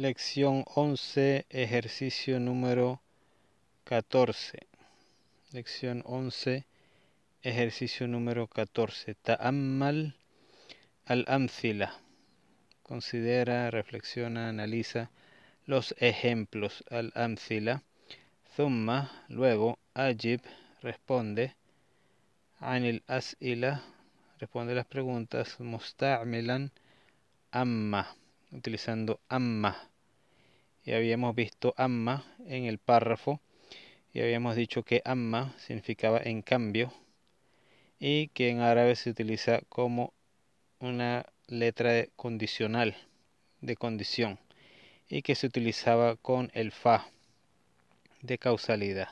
Lección 11, ejercicio número 14. Lección 11, ejercicio número 14. Ta'ammal al-amthila. Considera, reflexiona, analiza los ejemplos al-amthila. Thumma, luego, ajib, responde. Anil as'ila, responde las preguntas. Musta'milan amma, utilizando amma y habíamos visto amma en el párrafo y habíamos dicho que amma significaba en cambio y que en árabe se utiliza como una letra condicional de condición y que se utilizaba con el fa de causalidad.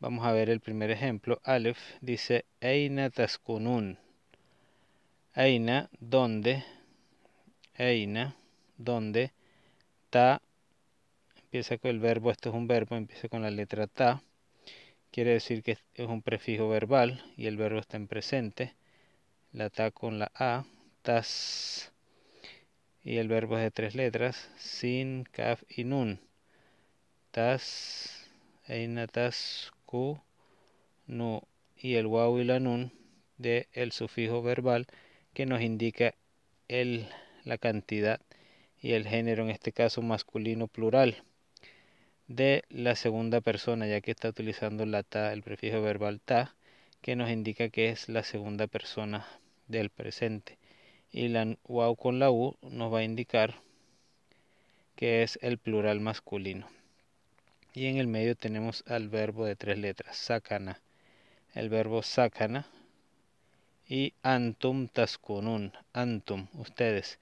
Vamos a ver el primer ejemplo. Aleph dice Eina taskunun. Eina, donde. Eina, donde ta, empieza con el verbo, esto es un verbo, empieza con la letra ta, quiere decir que es un prefijo verbal y el verbo está en presente, la ta con la a, tas, y el verbo es de tres letras, sin, kaf y nun, tas, eina tas, ku, nu, y el wau y la nun de el sufijo verbal que nos indica el, la cantidad y el género, en este caso masculino plural, de la segunda persona, ya que está utilizando la ta, el prefijo verbal ta, que nos indica que es la segunda persona del presente. Y la wow con la u nos va a indicar que es el plural masculino. Y en el medio tenemos al verbo de tres letras, sacana. El verbo sacana y antum taskunun, antum, ustedes,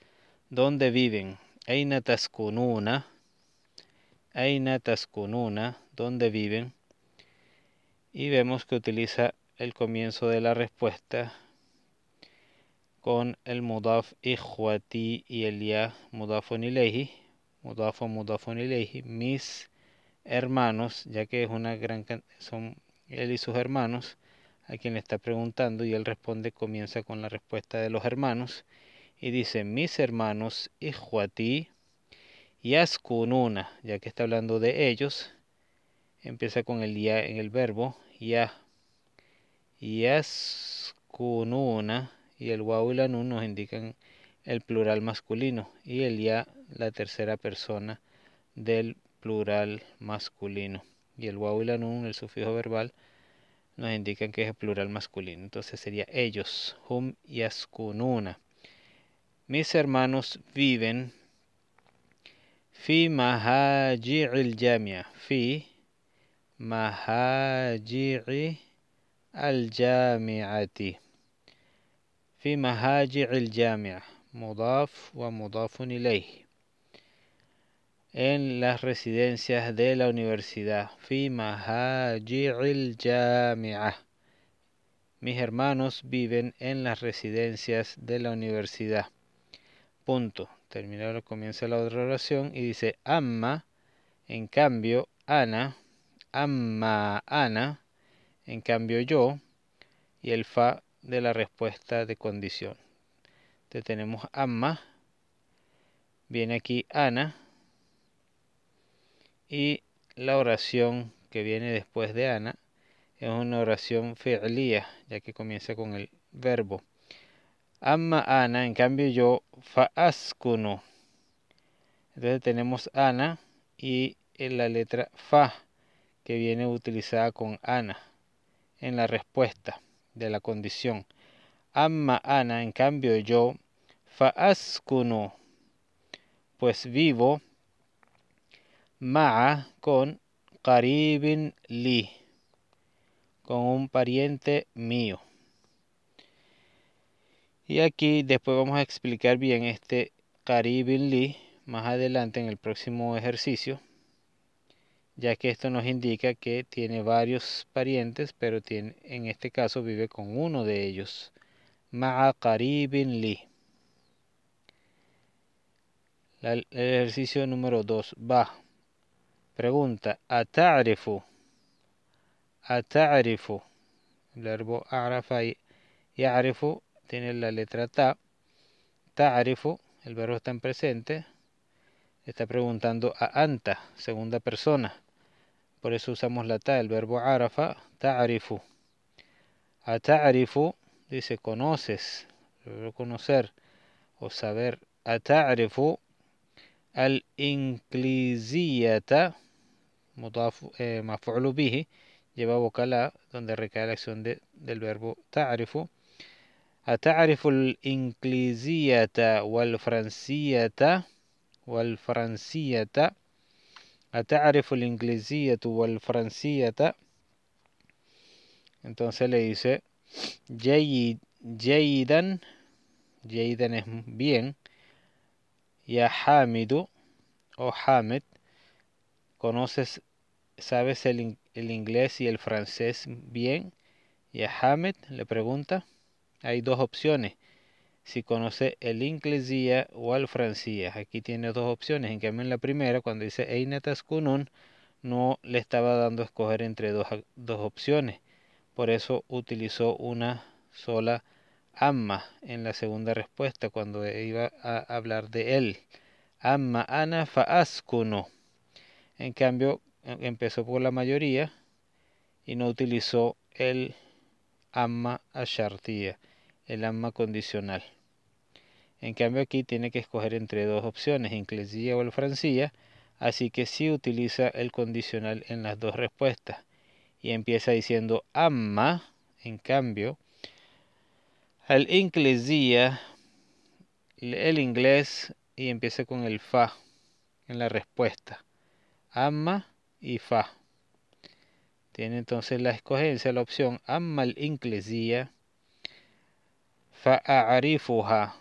¿dónde viven? Aina taskununa. Aina ¿Dónde viven? Y vemos que utiliza el comienzo de la respuesta con el mudaf ikhwati y el ya mudafun ilayhi. Mudafun Mis hermanos, ya que es una gran son él y sus hermanos a quien le está preguntando y él responde comienza con la respuesta de los hermanos y dice mis hermanos a y yaskununa, ya que está hablando de ellos, empieza con el ya en el verbo ya yaskununa, y el wau y la nun nos indican el plural masculino y el ya la tercera persona del plural masculino y el wau y la nun el sufijo verbal nos indican que es el plural masculino entonces sería ellos hum y mis hermanos viven fi mahajil jamia, fi mahaji'i al-jami'ati. mahajil jami'a, الجامعة wa ومضاف إليه en las residencias de la universidad fi mahajil jami'a, mis hermanos viven en las residencias de la universidad punto. comienza la otra oración y dice Amma, en cambio Ana, Amma Ana, en cambio yo, y el fa de la respuesta de condición. Entonces tenemos Amma, viene aquí Ana, y la oración que viene después de Ana es una oración fi'liya, ya que comienza con el verbo. Amma ana, en cambio yo, faaskunu. Entonces tenemos ana y en eh, la letra fa que viene utilizada con ana en la respuesta de la condición. Amma ana, en cambio yo, faaskunu, pues vivo ma'a con Karibin li, con un pariente mío. Y aquí después vamos a explicar bien este Caribbean li más adelante en el próximo ejercicio, ya que esto nos indica que tiene varios parientes, pero tiene, en este caso vive con uno de ellos. Ma'a caribin Li. el ejercicio número 2. Va. Pregunta. Ata'rifu. Ata'rifu. El verbo arafa y ya'rifu tiene la letra ta. Ta'arifu, el verbo está en presente. Está preguntando a anta, segunda persona. Por eso usamos la ta, el verbo arafa, ta'arifu. A ta'arifu dice conoces, conocer o saber. A ta'arifu al Moto eh, maf'ulu bihi, lleva vocal a, donde recae la acción del verbo ta'arifu al-ingliziyata الإنجليزية والفرنسية والفرنسية o wal والفرنسية Entonces le dice, Jayden, Jayden es bien, y a Hamidu, o Hamid, conoces, sabes el, el inglés y el francés bien, y a Hamid le pregunta, hay dos opciones. Si conoce el inglesía o el francés. Aquí tiene dos opciones. En cambio, en la primera, cuando dice Einatas no le estaba dando a escoger entre dos, opciones. Por eso utilizó una sola Amma en la segunda respuesta cuando iba a hablar de él. Amma ana faaskuno. En cambio, em, empezó por la mayoría y no utilizó el amma ashartia el AMA condicional. En cambio aquí tiene que escoger entre dos opciones, Inglés o el francía, así que sí utiliza el condicional en las dos respuestas. Y empieza diciendo ama, en cambio, al inglesía, el inglés y empieza con el fa en la respuesta. Ama y fa. Tiene entonces la escogencia, la opción ama al inglesía arifuja.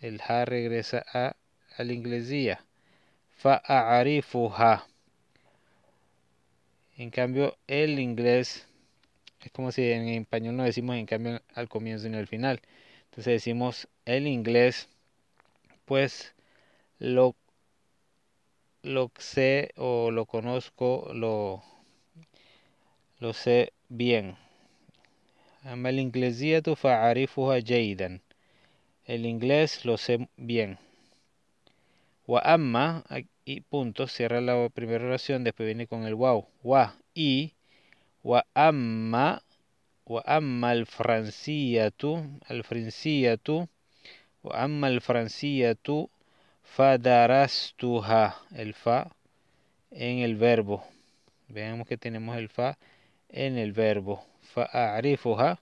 El ha regresa a, al inglesía. Fa'arifuha. En cambio, el inglés es como si en español no decimos en cambio al comienzo y al final. Entonces decimos el inglés, pues lo, lo sé o lo conozco, lo, lo sé bien. Ama el inglés فأعرفها جيدا. El inglés lo sé bien. Wa y punto, cierra la primera oración, después viene con el wow. Wa, y. Wa amma, wa amma al franciyatu, al franciyatu, wa amma al tu fadarastuha, el fa en el verbo. Veamos que tenemos el fa en el verbo fa'arifuha.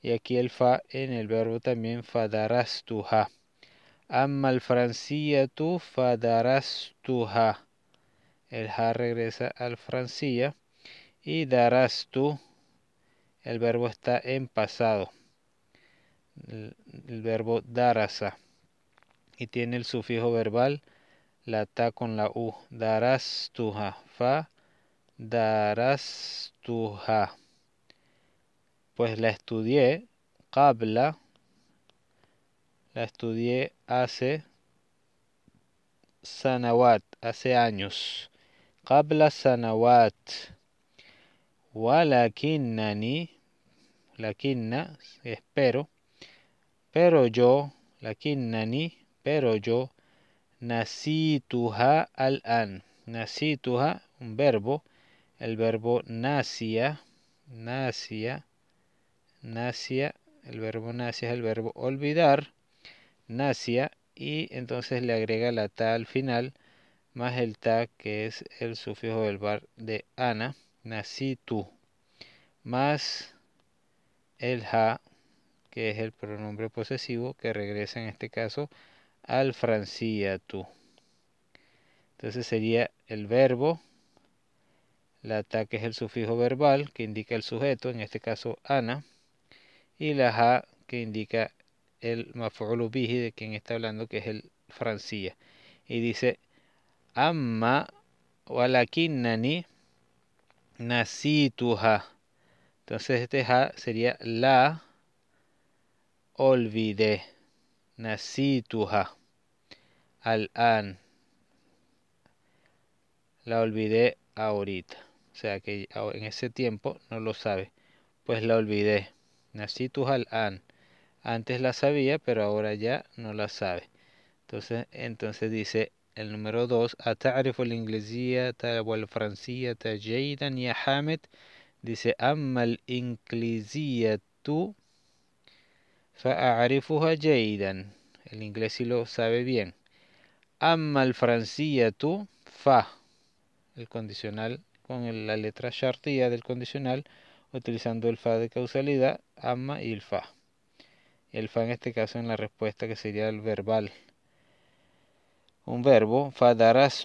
Y aquí el fa en el verbo también fadarastuha. Amma al tu fadarastuha. El ja regresa al francía. Y darás tú, El verbo está en pasado. El, verbo darasa. Y tiene el sufijo verbal la ta con la u. darás ja Fa darás ja pues la estudié, Qabla, la estudié hace sanawat, hace años. Qabla sanawat. la lakinna, espero, pero yo, lakinnani, pero yo, tuha al-an. tuha, un verbo, el verbo nacía, nasia, Nacia, el verbo nacia es el verbo olvidar, nacia, y entonces le agrega la ta al final, más el ta que es el sufijo del de ana, tú más el ja, que es el pronombre posesivo, que regresa en este caso al tú Entonces sería el verbo, la ta que es el sufijo verbal, que indica el sujeto, en este caso ana, y la ha que indica el maf'ul de quien está hablando que es el francía y dice amma nasi nasituha entonces este ja sería la olvidé nasituha al an la olvidé ahorita o sea que en ese tiempo no lo sabe pues la olvidé Nasitu al Antes la sabía, pero ahora ya no la sabe. Entonces, entonces dice el número 2, أتعرف la francía, جيدا y حامد dice a tu فأعرفها el inglés sí lo sabe bien francía tu. fa el condicional con la letra shartía del condicional utilizando el fa de causalidad, ama y el fa. El fa en este caso en la respuesta que sería el verbal. Un verbo,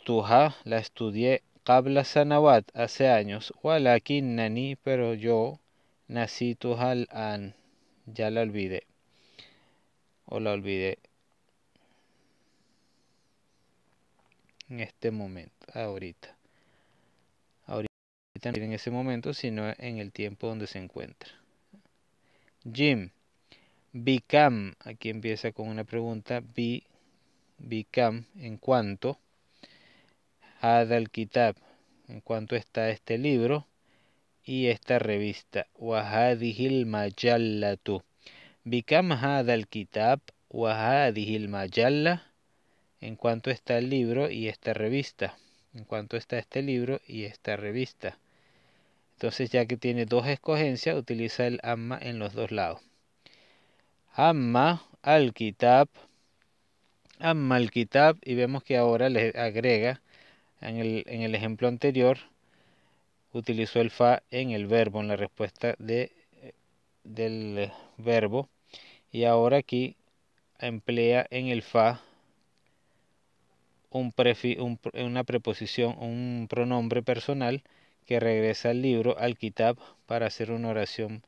tuha la estudié qabla sanawat, hace años, nani pero yo nací tuhal an, ya la olvidé. O la olvidé. En este momento, ahorita en ese momento, sino en el tiempo donde se encuentra. Jim, become, aquí empieza con una pregunta, be, en cuanto, a al Kitab, en cuanto está este libro y esta revista, Wahadihil Majallatu. Bikam Had al Kitab, Wahadihil Majalla, en cuanto está el libro y esta revista, en cuanto está este libro y esta revista. Entonces ya que tiene dos escogencias, utiliza el amma en los dos lados. Amma al kitab, amma al kitab y vemos que ahora le agrega en el, ejemplo anterior utilizó el fa en el verbo, en la respuesta del verbo. Y ahora aquí emplea en el fa una preposición, un pronombre personal que regresa al libro, al kitab, para hacer una oración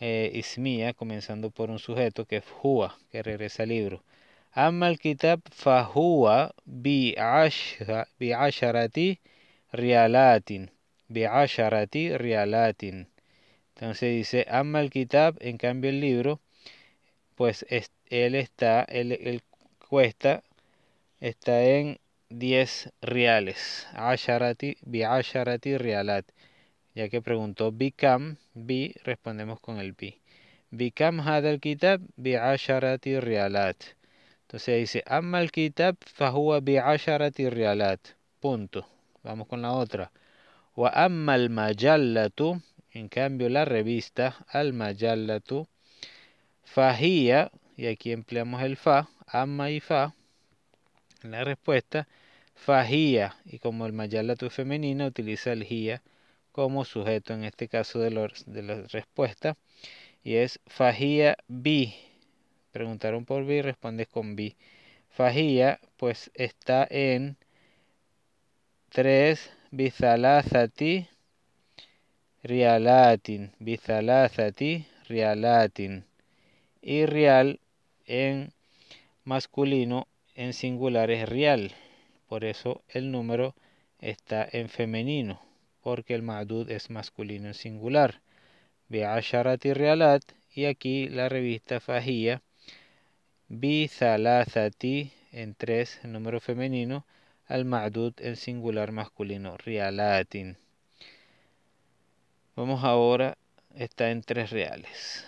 eh, ismía, comenzando por un sujeto que es Hua, que regresa al libro. Amma al kitab fahua asharati rialatin. asharati rialatin. Entonces dice, amal kitab, en cambio el libro, pues él está, el cuesta, está en 10 reales. Asharati, bi asharati realat. Ya que preguntó bikam, bi, respondemos con el bi. Bikam al kitab, bi asharati rialat, Entonces dice, amal kitab fahua bi asharati rialat. Punto. Vamos con la otra. Wa amal al majallatu, en cambio la revista, al majallatu, Fahia. y aquí empleamos el fa, amma y fa, en la respuesta, fajía y como el mayalatu femenino, utiliza el jía como sujeto en este caso de la, respuesta y es fajía bi preguntaron por bi respondes con bi fajía pues está en 3 bizalazati rialatin bizalazati rialatin y real en masculino en singular es real por eso el número está en femenino, porque el ma'dud es masculino en singular. Be'asharati realat, y aquí la revista Fajía, Bizalazati en tres, número femenino, al ma'dud en singular masculino, rialatin. Vamos ahora, está en tres reales,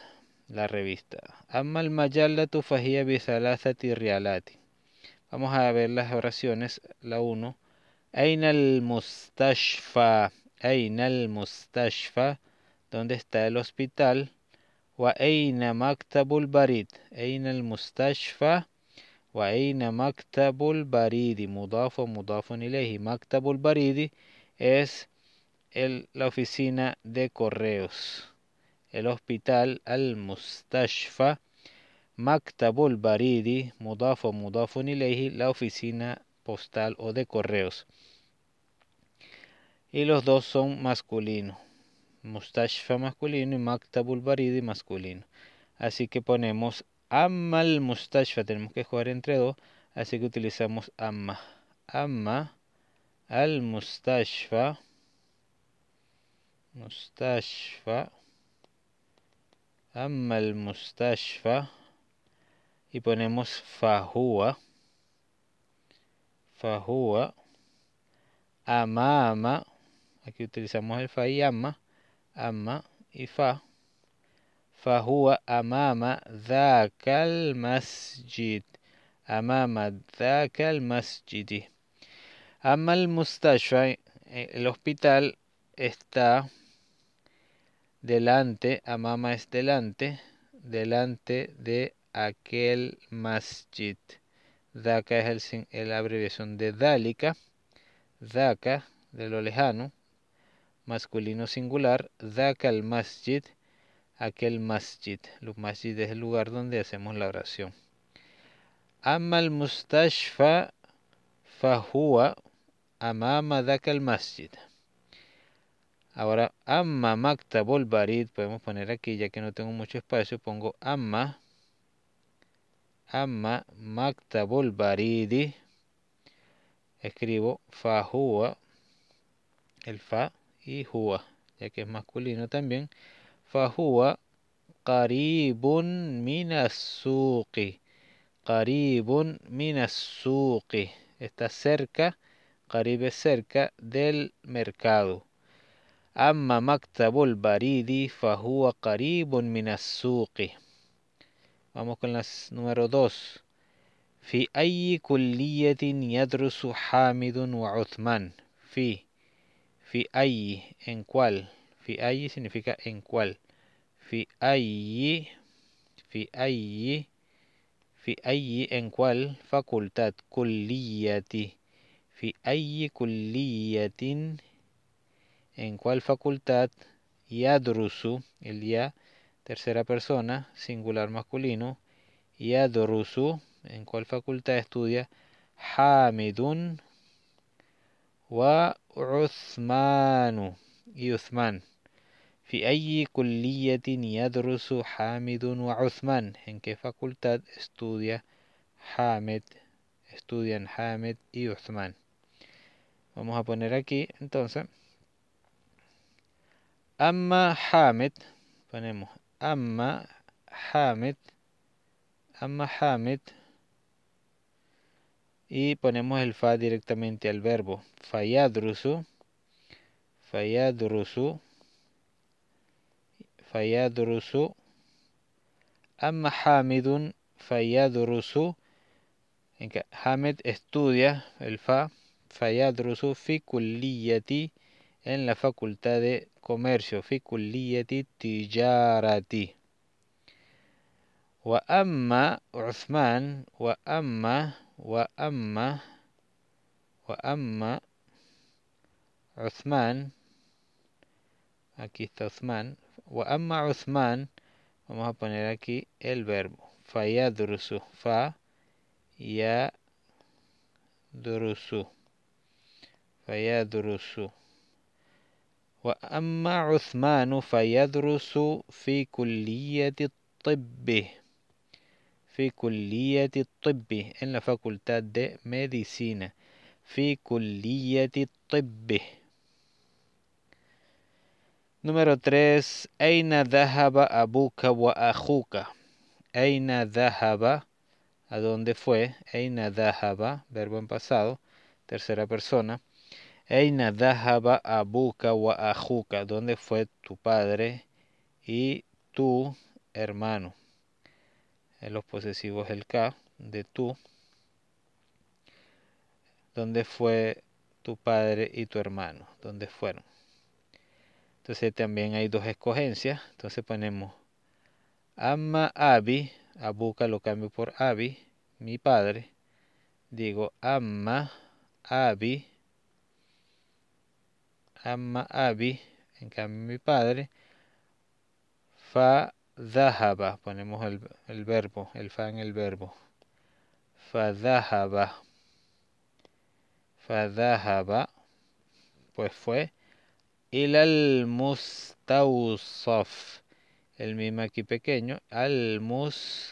la revista. Amal mayalla tu fajía bizalazati rialatin. Vamos a ver las oraciones. La 1. el al mustashfa. Ein al mustashfa. ¿Dónde está el hospital? Wa el maktabul barid. Ein al mustashfa. Wa maktabul baridi. Mudafo mudafo ilayhi. Maktabul baridi es el, la oficina de correos. El hospital al mustashfa Maktabul Baridi, Mudafo Mudafun Nileji, la oficina postal o de correos. Y los dos son masculinos. Mustafa masculino y Maktabul Baridi masculino. Así que ponemos Amma al Tenemos que jugar entre dos. Así que utilizamos Amma. Amma al Mustafa. Mustashfa. Amma al y ponemos fajúa, fajúa, Amama. aquí utilizamos el fa y Amma. Amma y fa, fajúa, amama, kal masjid, amama, kal masjid Ama Amal mustashfa, eh, el hospital está delante, amama es delante, delante de aquel masjid. daka es el, la abreviación de Dalika. daka de lo lejano, masculino singular. daka al masjid, aquel masjid. El masjid es el lugar donde hacemos la oración. Amal mustashfa fahua amama daka al masjid. Ahora, amma makta barid, podemos poner aquí, ya que no tengo mucho espacio, pongo amma Amma maktabul baridi, escribo hua, el fa y hua, ya que es masculino también hua qaribun minasuki qaribun minasuki está cerca caribe cerca del mercado amma maktabul baridi hua qaribun minasuki Vamos con las número 2. في أي كلية يدرس حامد وعثمان في في أي en cuál في أي significa en cuál في أي في أي في أي en cuál facultad كلية في أي كلية en cuál facultad يدرس el ya tercera persona, singular masculino, y en cuál facultad estudia, Hamidun wa Uthmanu, y Uthman. en qué facultad estudia Hamid estudian Hamid y Uthman vamos a poner aquí entonces Amma Hamid ponemos Amma Hamid, Amma Hamid, y ponemos el fa directamente al verbo. Fayadrusu, Fayadrusu, Fayadrusu, Amma Hamidun, Fayadrusu. Hamid estudia el fa, Fayadrusu, Fi kulliyati, en la Facultad de Comercio في كلية التجارة وأما عثمان وأما وأما وأما عثمان aquí está Uthman وأما عثمان vamos a poner aquí el verbo فيدرس ف يدرس فيدرس وأما عثمان fayadrusu في كلية الطب في en la facultad de medicina في tobbi. Número 3. Eina Dahaba Abuka wa Ajuka. Aina Dahaba. ¿A dónde fue? Eina Dahaba. Verbo en pasado. Tercera persona. Eina dahaba abuka wa ajuka, donde fue tu padre y tu hermano. En los posesivos el K de tú, ¿Dónde fue tu padre y tu hermano, ¿Dónde fueron. Entonces también hay dos escogencias. Entonces ponemos Amma Abi, Abuka lo cambio por Abi, mi padre. Digo Amma Abi Amma abi, en cambio mi padre. Fa dahaba, ponemos el, verbo, el fa en el verbo. Fa dahaba. Fa pues fue. ilal al mustawsaf. El mismo aquí pequeño. Al mustawsaf.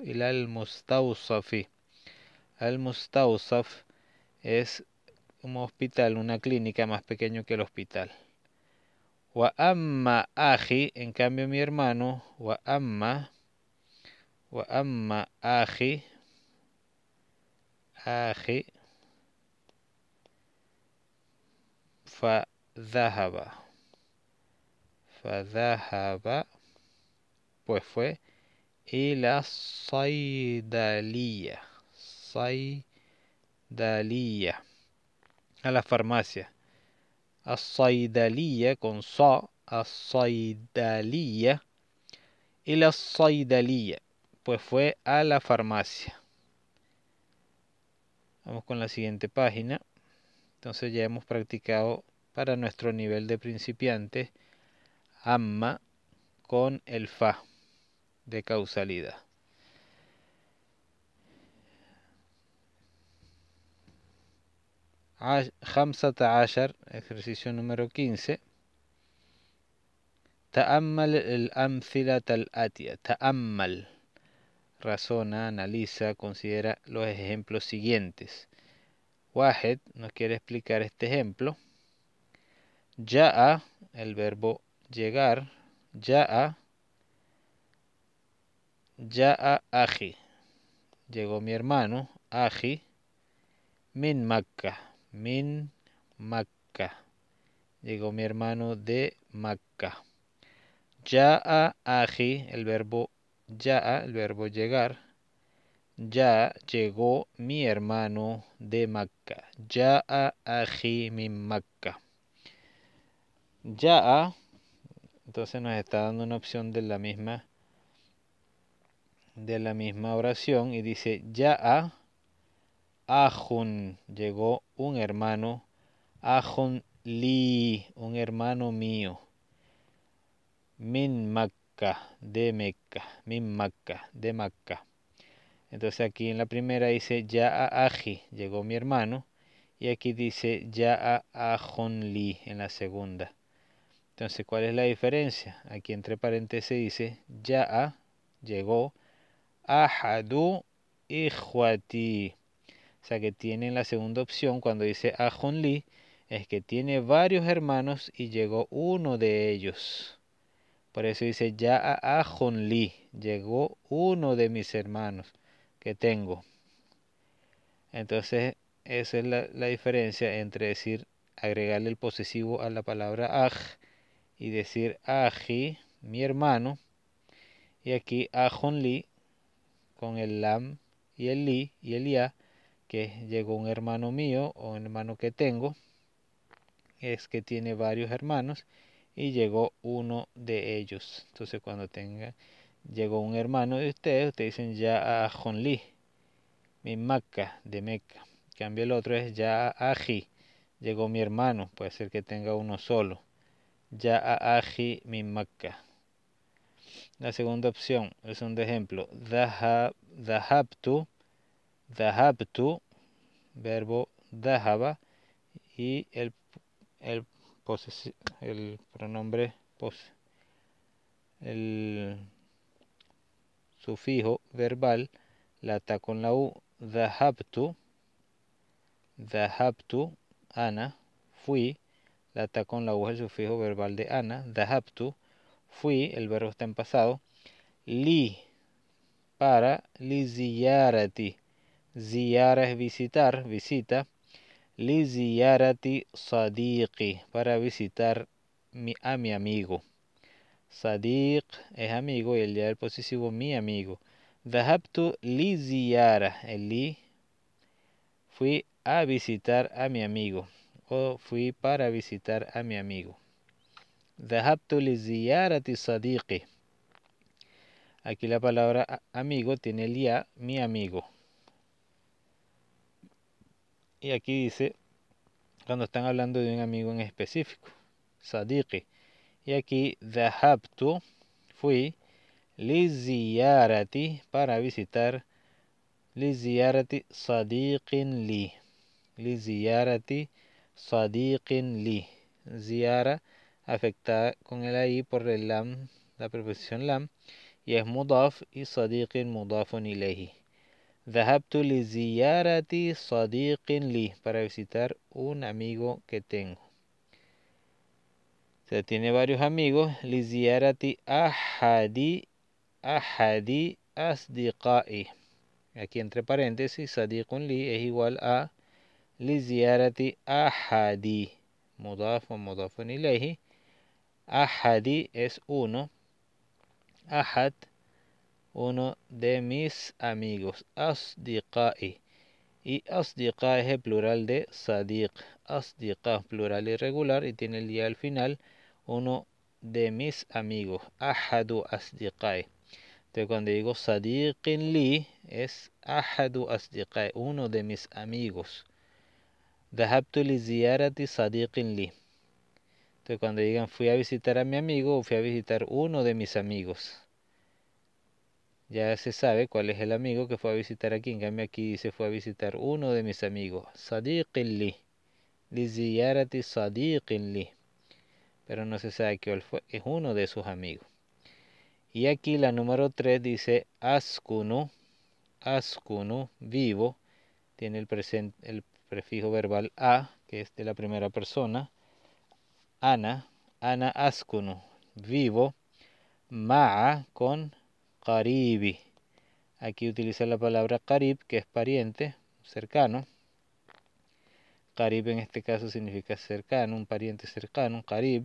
Il al el Al mustawsaf es un hospital, una clínica más pequeño que el hospital. Wa amma aji, en cambio mi hermano, wa amma, wa amma aji, aji, fa dahaba, fa pues fue, y la saidalía, saidalía a la farmacia. Asaidalía con sa, asaidalía. Y la asaidalía, pues fue a la farmacia. Vamos con la siguiente página. Entonces ya hemos practicado para nuestro nivel de principiante amma con el fa de causalidad. Hamsa ejercicio número 15 el tal-atia. Ta'ammal. razona, analiza, considera los ejemplos siguientes Wahed nos quiere explicar este ejemplo Ya'a, el verbo llegar Ya'a Ya'a aji llegó mi hermano aji min Makkah min makka, Llegó mi hermano de Ya Ya'a aji, el verbo ya'a, el verbo llegar. Ya llegó mi hermano de Ya Ya'a aji min ya Ya'a, entonces nos está dando una opción de la misma de la misma oración y dice ya'a Ahun llegó un hermano, Ahun Li, un hermano mío, Min Makka, de Mecca, Min Makka, de Mecca. Entonces aquí en la primera dice Ya a Aji, llegó mi hermano, y aquí dice Ya a Li en la segunda. Entonces, ¿cuál es la diferencia? Aquí entre paréntesis dice Ya a, llegó, Ahadu ti. O sea que tienen la segunda opción cuando dice a Li, es que tiene varios hermanos y llegó uno de ellos. Por eso dice ya a Hun Lee llegó uno de mis hermanos que tengo. Entonces, esa es la, diferencia entre decir, agregarle el posesivo a la palabra aj y decir aji, mi hermano. Y aquí a con el lam y el li y el ya que llegó un hermano mío o un hermano que tengo, es que tiene varios hermanos y llegó uno de ellos. Entonces cuando tenga, llegó un hermano de ustedes, ustedes dicen ya a Jonli, mi maca de Meca. Cambia el otro, es ya a Aji, llegó mi hermano, puede ser que tenga uno solo. Ya a Aji, mi maca. La segunda opción es un ejemplo. Dahab, dahabtu Dahabtu, verbo dahaba, y el, el, pronombre pos, el sufijo verbal la ta con la u the dahabtu ana fui la ta con la u el sufijo verbal de ana dahabtu fui el verbo está en pasado li para LIZIARATI. Ziyara es visitar, visita. Li sadiqi, para visitar a mi amigo. Sadiq es amigo y el día del posesivo mi amigo. Dahabtu li ziyara, el li. Fui a visitar a mi amigo o fui para visitar a mi amigo. Dahabtu li ziyarati sadiqi. Aquí la palabra amigo tiene el ya, mi amigo. Y aquí dice, cuando están hablando de un amigo en específico, Sadiqi. Y aquí, Dahabtu, fui, Liziyarati, para visitar, Liziyarati Sadiqin Li. Liziyarati Sadiqin Li. Ziyara afectada con el ahí por el lam, la preposición lam, y es mudaf y sadiqin mudafun ilayhi. Zahabtu li ziyarati sadiqin li. Para visitar un amigo que tengo. O tiene varios amigos. Li ahadi. Ahadi asdiqai. Aquí entre paréntesis, sadiqun li es igual a li ahadi. Mudafo, mudafo ilayhi. Ahadi es uno. Ahad uno de mis amigos, asdiqai. Y asdiqa es el plural de sadiq. Asdiqa plural irregular y tiene el día al final, uno de mis amigos, ahadu asdiqai. Entonces cuando digo sadiqin li es ahadu asdiqai, uno de mis amigos. Dahabtu li ziyarati sadiqin li. Entonces cuando digan fui a visitar a mi amigo fui a visitar uno de mis amigos ya se sabe cuál es el amigo que fue a visitar aquí. En cambio aquí dice fue a visitar uno de mis amigos. Sadiqilli. Liziyarati Sadiqilli. Pero no se sabe cuál fue. Es uno de sus amigos. Y aquí la número 3 dice askunu. Askunu. Vivo. Tiene el, el prefijo verbal a, que es de la primera persona. Ana. Ana askunu. Vivo. ma con Caribi. Aquí utiliza la palabra carib que es pariente, cercano. Qarib en este caso significa cercano, un pariente cercano, un Qarib,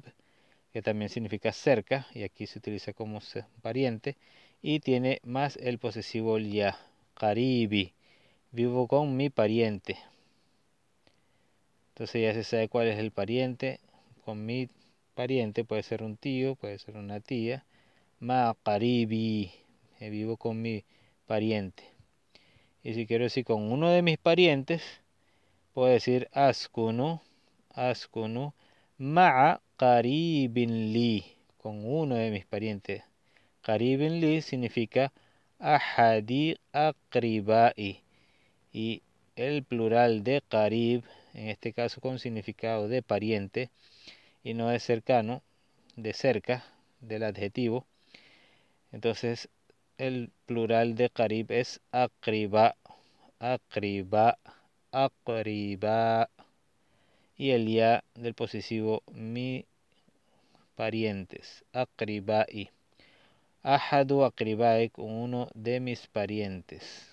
que también significa cerca, y aquí se utiliza como pariente. Y tiene más el posesivo ya. Qaribi. Vivo con mi pariente. Entonces ya se sabe cuál es el pariente. Con mi pariente puede ser un tío, puede ser una tía. Ma Qaribi. Eh, vivo con mi pariente. Y si quiero decir con uno de mis parientes, puedo decir askunu, askunu, ma'a karibin li, con uno de mis parientes. Karibin li significa ahadi akribai. Y el plural de karib en este caso con significado de pariente, y no es cercano, de cerca, del adjetivo. Entonces, el plural de Carib es acriba, Akriba. acriba. Y el ya del posesivo mi parientes, Akribai. Ahadu con uno de mis parientes.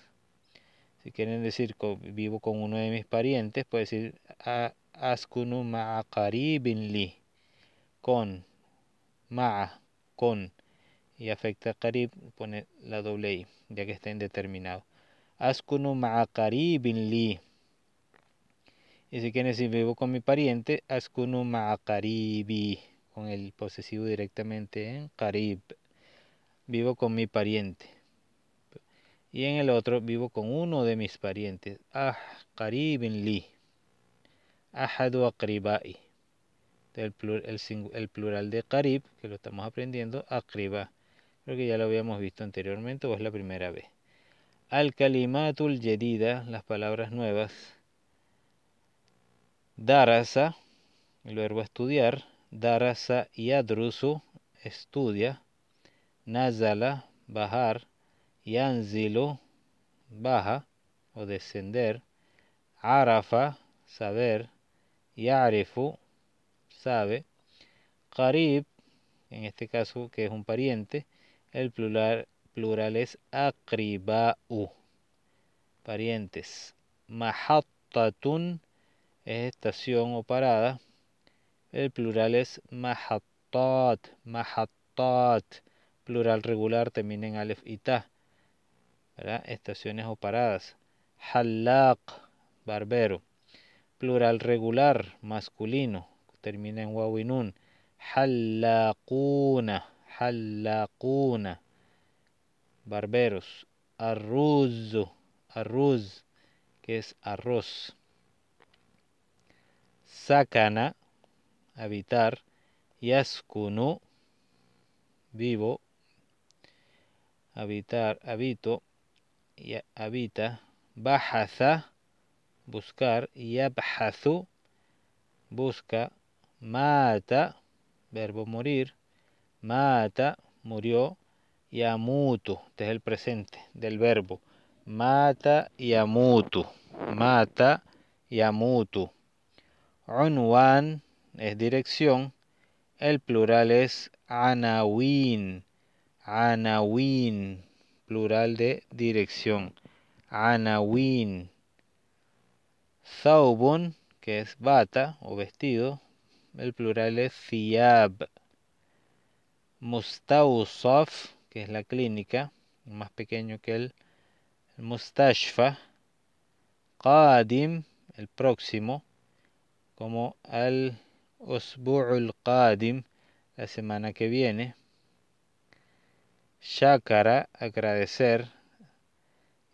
Si quieren decir vivo con uno de mis parientes, puede decir askunu ma'a qaribin li. Con, ma'a, con y afecta carib pone la doble i, ya que está indeterminado. Askunu ma'a li. Y si quiere decir vivo con mi pariente, askunu ma'a con el posesivo directamente en Carib. Vivo con mi pariente. Y en el otro, vivo con uno de mis parientes. Ah, qaribin li. Ahadu akribai. El, el, plural de carib que lo estamos aprendiendo, aqriba. Creo que ya lo habíamos visto anteriormente o es la primera vez. Al-Kalimatul Yedida, las palabras nuevas. Darasa, el verbo estudiar. Darasa y estudia. Nazala, bajar. Yanzilu, baja o descender. Arafa, saber. Yarefu, sabe. Qarib, en este caso que es un pariente. El plural, es akriba'u. Parientes. Mahatatun. es estación o parada. El plural es mahattat, mahattat. Plural regular termina en alef Estaciones o paradas. Halak, barbero. Plural regular, masculino. Termina en wawinun. y halakuna, barberos, arroz arruz, que es arroz. Sakana, habitar, yaskunu, vivo, habitar, habito, habita, bajaza, buscar, yabhazu, busca, mata, verbo morir, Mata, murió. Y amutu, este es el presente del verbo. Mata y amutu. Mata y amutu. Unwan es dirección. El plural es anawin. Anawin. Plural de dirección. Anawin. Saubon, que es bata o vestido. El plural es fiab Mustausaf, que es la clínica, más pequeño que el, MUSTACHFA, Mustashfa, el próximo, como al Usbu'ul Qadim, la semana que viene. Shakara, agradecer.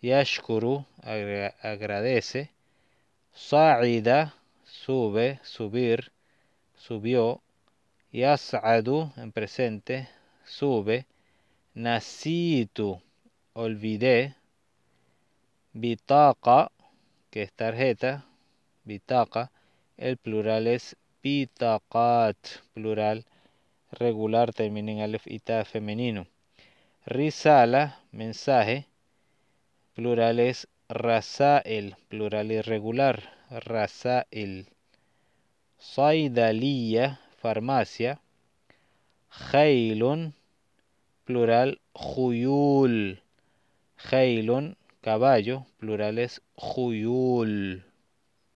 Yashkuru, agradece. Sa'ida, sube, subir, subió. Yas'adu en presente, sube. Nasitu, olvidé. bitaka que es tarjeta. bitaka el plural es bitaqat, plural regular, termina en alef femenino. Risala, mensaje, plural es rasael, plural irregular, rasael. Saidaliya, farmacia, jailun, plural juyul, jailun, caballo, plural es juyul.